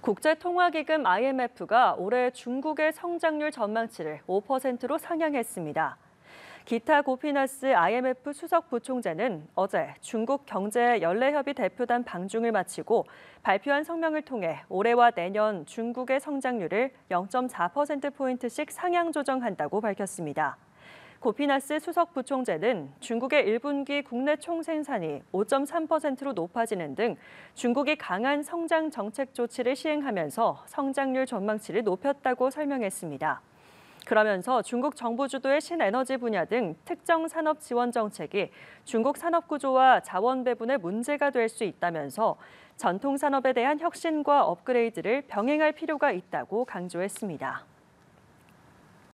국제통화기금 IMF가 올해 중국의 성장률 전망치를 5%로 상향했습니다. 기타 고피나스 IMF 수석 부총재는 어제 중국 경제 연례협의 대표단 방중을 마치고 발표한 성명을 통해 올해와 내년 중국의 성장률을 0.4%포인트씩 상향 조정한다고 밝혔습니다. 고피나스 수석 부총재는 중국의 1분기 국내 총생산이 5.3%로 높아지는 등 중국이 강한 성장 정책 조치를 시행하면서 성장률 전망치를 높였다고 설명했습니다. 그러면서 중국 정부 주도의 신에너지 분야 등 특정 산업 지원 정책이 중국 산업 구조와 자원 배분에 문제가 될 수 있다면서 전통 산업에 대한 혁신과 업그레이드를 병행할 필요가 있다고 강조했습니다.